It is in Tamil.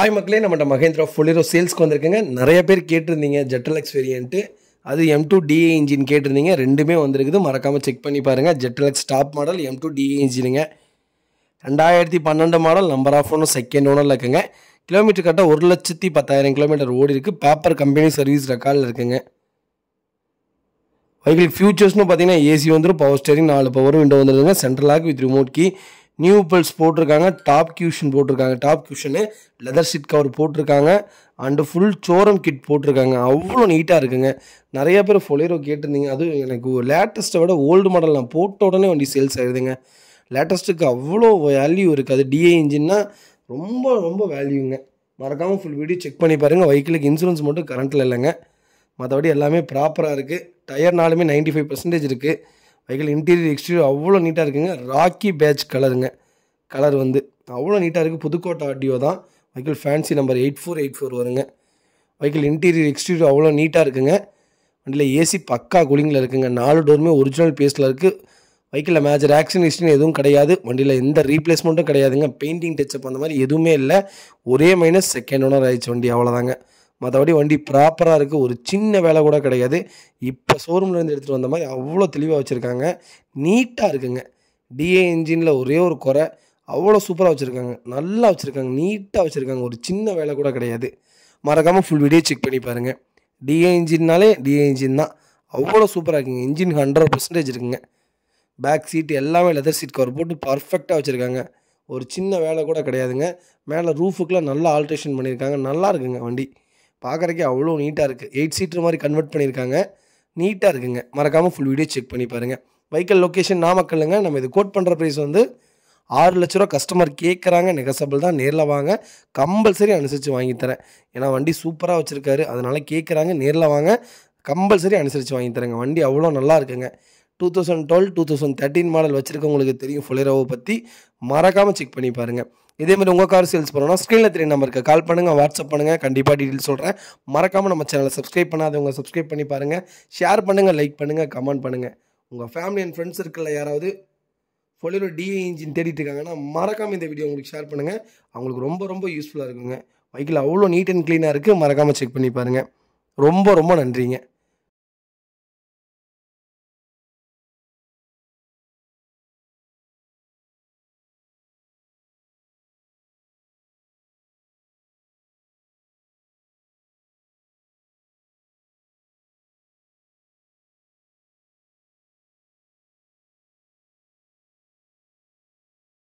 ஹாய் மக்களே நம்மகிட்ட மகேந்திரா ஃபுல்லிரோ சேல்ஸ்க்கு வந்திருக்குங்க நிறைய பேர் கேட்டிருந்தீங்க ஜெட்டல் வேரியன்ட்டு அது எம் டூ டிஏ இன்ஜின் கேட்டிருந்தீங்க ரெண்டுமே வந்திருக்குது மறக்காமல் செக் பண்ணி பாருங்கள் Zeta top model M two DA இன்ஜினுங்க ரெண்டாயிரத்தி பன்னெண்டு மாடல் நம்பர் ஆஃப் ஒன்றும் செகண்ட் ஒன்றும் இருக்குங்க கிலோமீட்டர் கரெக்டாக ஒரு லட்சத்தி பத்தாயிரம் கிலோமீட்டர் ஓடி இருக்குது பேப்பர் கம்பெனி சர்வீஸ் ரெக்கார்டில் இருக்குங்க வெஹிக்கிள் ஃபியூச்சர்ஸ்னு பார்த்தீங்கன்னா ஏசி வந்துடும் பவர் ஸ்டேரிங் நாலு பவர் விண்டோ வந்துருதுங்க central lock with remote key new bulbs போட்டிருக்காங்க டாப் கியூஷன் போட்டிருக்காங்க top cushion leather seat cover போட்டிருக்காங்க அண்டு ஃபுல் சோரம் கிட் போட்டிருக்காங்க அவ்வளோ நீட்டாக இருக்குங்க நிறைய பேர் ஃபொலேரோ கேட்டிருந்தீங்க அதுவும் எனக்கு லேட்டஸ்ட்டை விட ஓல்டு மாடல் நான் போட்ட உடனே வண்டி சேல்ஸ் ஆகிடுதுங்க லேட்டஸ்ட்டுக்கு அவ்வளோ வேல்யூ இருக்குது அது டிஏ இன்ஜின்னா ரொம்ப ரொம்ப வேல்யூங்க மறக்காமல் ஃபுல் வீடியோ செக் பண்ணி பாருங்கள் வெஹிக்கிளுக்கு இன்சூரன்ஸ் மட்டும் கரண்ட்டில் இல்லைங்க மற்றபடி எல்லாமே ப்ராப்பராக இருக்குது டயர்னாலுமே நைன்ட்டி ஃபைவ் பர்சன்டேஜ் இருக்குது வெஹிக்கல் இன்டீரியர் எக்ஸ்டீரியர் அவ்வளோ நீட்டாக இருக்குங்க ராக்கி பேட்ச் கலருங்க கலர் வந்து அவ்வளோ நீட்டாக இருக்குது புதுக்கோட்டை ஆடியோ தான் vehicle fancy number eight four eight four வருங்க வெஹிக்கிள் இன்டீரியர் எக்ஸ்டீரியர் அவ்வளோ நீட்டாக இருக்குங்க வண்டியில் ஏசி பக்கா கூலிங்கில் இருக்குங்க நாலு டோருமே ஒரிஜினல் பேஸில் இருக்குது வெஹிக்கிளில் மேஜர் ஆக்சன் ஹிஸ்ட்ரின்னு எதுவும் கிடையாது வண்டியில் எந்த ரீப்ளேஸ்மெண்ட்டும் கிடையாதுங்க பெயிண்டிங் டச்சப் அந்த மாதிரி எதுவுமே இல்லை ஒரே மைனஸ் செகண்ட் ஓனர் ஆயிடுச்சு வண்டி அவ்வளோதாங்க மற்றபடி வண்டி ப்ராப்பராக இருக்குது ஒரு சின்ன வேலை கூட கிடையாது இப்போ ஷோரூம்லேருந்து எடுத்துகிட்டு வந்த மாதிரி அவ்வளோ தெளிவாக வச்சுருக்காங்க நீட்டாக இருக்குங்க டிஏ இன்ஜினில் ஒரே ஒரு குறை அவ்வளோ சூப்பராக வச்சுருக்காங்க நல்லா வச்சுருக்காங்க நீட்டாக வச்சுருக்காங்க ஒரு சின்ன வேலை கூட கிடையாது மறக்காமல் ஃபுல் வீடியோ செக் பண்ணி பாருங்கள் டிஏ இன்ஜின்னாலே டிஏ இன்ஜின் தான் அவ்வளோ சூப்பராக இருக்குங்க இன்ஜின் ஹண்ட்ரட் பர்சன்டேஜ் இருக்குங்க பேக் சீட் எல்லாமே லெதர் சீட் கவர் போட்டு பர்ஃபெக்டாக வச்சுருக்காங்க ஒரு சின்ன வேலை கூட கிடையாதுங்க மேலே ரூஃபுக்கெலாம் நல்லா ஆல்ட்ரேஷன் பண்ணியிருக்காங்க நல்லா இருக்குங்க வண்டி பார்க்குறக்கே அவ்வளோ நீட்டாக இருக்குது எயிட் சீட்ரு மாதிரி கன்வெர்ட் பண்ணியிருக்காங்க நீட்டாக இருக்குங்க மறக்காமல் ஃபுல் வீடியோ செக் பண்ணி பாருங்கள் வெஹிக்கல் லொக்கேஷன் நாமக்கல்லுங்க நம்ம இது கோட் பண்ணுற ப்ரைஸ் வந்து ஆறு லட்ச ரூபா கஸ்டமர் கேட்குறாங்க நெகசபிள் தான் நேரில் வாங்க கம்பல்சரி அனுசரித்து வாங்கித்தரேன் ஏன்னா வண்டி சூப்பராக வச்சுருக்காரு அதனால் கேட்குறாங்க நேரில் வாங்க கம்பல்சரி அனுசரித்து வாங்கித்தரேங்க வண்டி அவ்வளோ நல்லா இருக்குங்க two thousand twelve two thousand thirteen model வச்சுருக்கவங்களுக்கு தெரியும் ஃபுலேரோவை பற்றி மறக்காமல் செக் பண்ணி பாருங்கள் இதேமாதிரி உங்கள் கார் சேல்ஸ் பண்ணணும்னா ஸ்க்ரீனில் தெரிய நம்பருக்கு கால் பண்ணுங்கள் வாட்ஸ்அப் பண்ணுங்கள் கண்டிப்பாக டீட்டெயில் சொல்கிறேன் மறக்காமல் நம்ம சேனலை சப்ஸ்கிரைப் பண்ணாதவங்க சப்ஸ்கிரைப் பண்ணி பாருங்கள் ஷேர் பண்ணுங்கள் லைக் பண்ணுங்கள் கமெண்ட் பண்ணுங்கள் உங்கள் ஃபேமிலி அண்ட் ஃப்ரெண்ட்ஸ் சர்க்கிளில் யாராவது ஃபொலியோ டிஏ இன்ஜின் தேடிட்டு இருக்காங்கன்னா மறக்காமல் இந்த வீடியோ உங்களுக்கு ஷேர் பண்ணுங்கள் அவங்களுக்கு ரொம்ப ரொம்ப யூஸ்ஃபுல்லாக இருக்குங்க வைக்கில் அவ்வளோ நீட் அண்ட் க்ளீனாக இருக்குது மறக்காமல் செக் பண்ணி பாருங்கள் ரொம்ப ரொம்ப நன்றிங்க